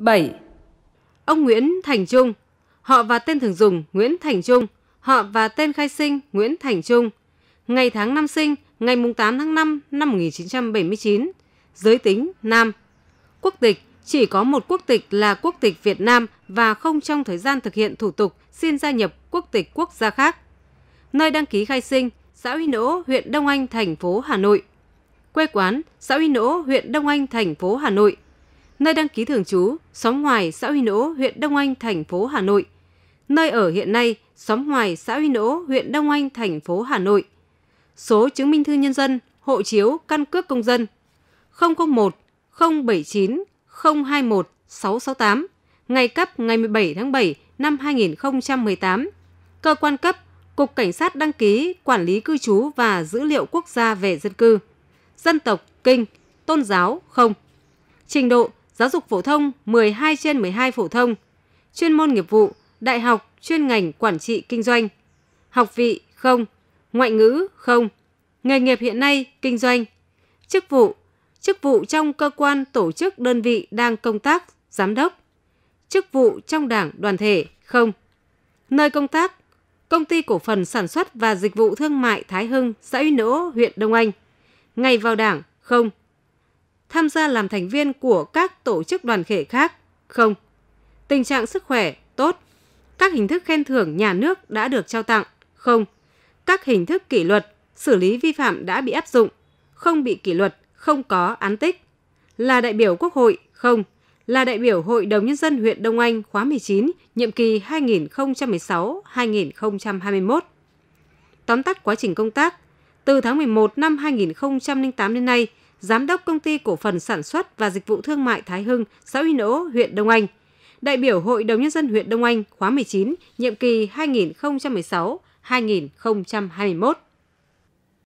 7. Ông Nguyễn Thành Trung, họ và tên thường dùng Nguyễn Thành Trung, họ và tên khai sinh Nguyễn Thành Trung, ngày tháng năm sinh ngày 8 tháng 5 năm 1979, giới tính nam. Quốc tịch chỉ có một quốc tịch là quốc tịch Việt Nam và không trong thời gian thực hiện thủ tục xin gia nhập quốc tịch quốc gia khác. Nơi đăng ký khai sinh, xã uy Nỗ, huyện Đông Anh, thành phố Hà Nội. Quê quán, xã uy Nỗ, huyện Đông Anh, thành phố Hà Nội – nơi đăng ký thường trú, xóm ngoài xã Huy Nỗ, huyện Đông Anh, thành phố Hà Nội. Nơi ở hiện nay, xóm ngoài xã Huy Nỗ, huyện Đông Anh, thành phố Hà Nội. Số chứng minh thư nhân dân, hộ chiếu, căn cước công dân 001 079 021 668 ngày cấp ngày 17 tháng 7 năm 2018. Cơ quan cấp Cục Cảnh sát đăng ký quản lý cư trú và dữ liệu quốc gia về dân cư. Dân tộc Kinh, tôn giáo không. Trình độ giáo dục phổ thông 12 trên 12 phổ thông, chuyên môn nghiệp vụ, đại học, chuyên ngành quản trị kinh doanh, học vị không, ngoại ngữ không, nghề nghiệp hiện nay kinh doanh, chức vụ, chức vụ trong cơ quan tổ chức đơn vị đang công tác, giám đốc, chức vụ trong đảng đoàn thể không, nơi công tác, công ty cổ phần sản xuất và dịch vụ thương mại Thái Hưng, xã Uy Nỗ, huyện Đông Anh, ngày vào đảng không, tham gia làm thành viên của các tổ chức đoàn thể khác? Không. Tình trạng sức khỏe tốt. Các hình thức khen thưởng nhà nước đã được trao tặng? Không. Các hình thức kỷ luật, xử lý vi phạm đã bị áp dụng, không bị kỷ luật, không có án tích. Là đại biểu Quốc hội? Không. Là đại biểu Hội đồng Nhân dân huyện Đông Anh khóa 19, nhiệm kỳ 2016-2021. Tóm tắt quá trình công tác, từ tháng 11 năm 2008 đến nay – giám đốc công ty cổ phần sản xuất và dịch vụ thương mại Thái Hưng, xã Uy Nỗ, huyện Đông Anh, đại biểu Hội đồng nhân dân huyện Đông Anh khóa 19, nhiệm kỳ 2016-2021.